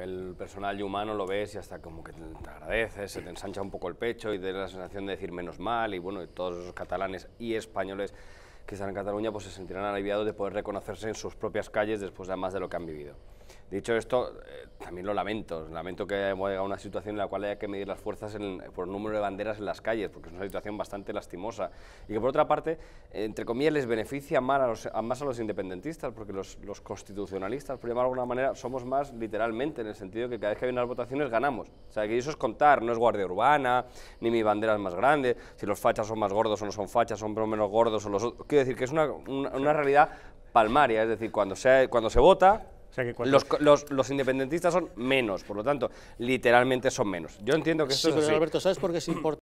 El personal y humano lo ves y hasta como que te agradeces, se te ensancha un poco el pecho y te da la sensación de decir menos mal y bueno, todos los catalanes y españoles que están en Cataluña pues se sentirán aliviados de poder reconocerse en sus propias calles después de más de lo que han vivido. Dicho esto, eh, también lo lamento. Lamento que haya una situación en la cual haya que medir las fuerzas por el número de banderas en las calles, porque es una situación bastante lastimosa. Y que por otra parte, entre comillas, les beneficia más a los, independentistas, porque los, constitucionalistas, por llamar de alguna manera, somos más literalmente, en el sentido de que cada vez que hay unas votaciones ganamos. O sea, que eso es contar, no es guardia urbana, ni mi bandera es más grande, si los fachas son más gordos o no son fachas, son menos gordos o los Quiero decir que es una, realidad palmaria, es decir, cuando se vota, los, los, independentistas son menos, por lo tanto, literalmente son menos. Yo entiendo que esto es Alberto, ¿sabes por qué es importante?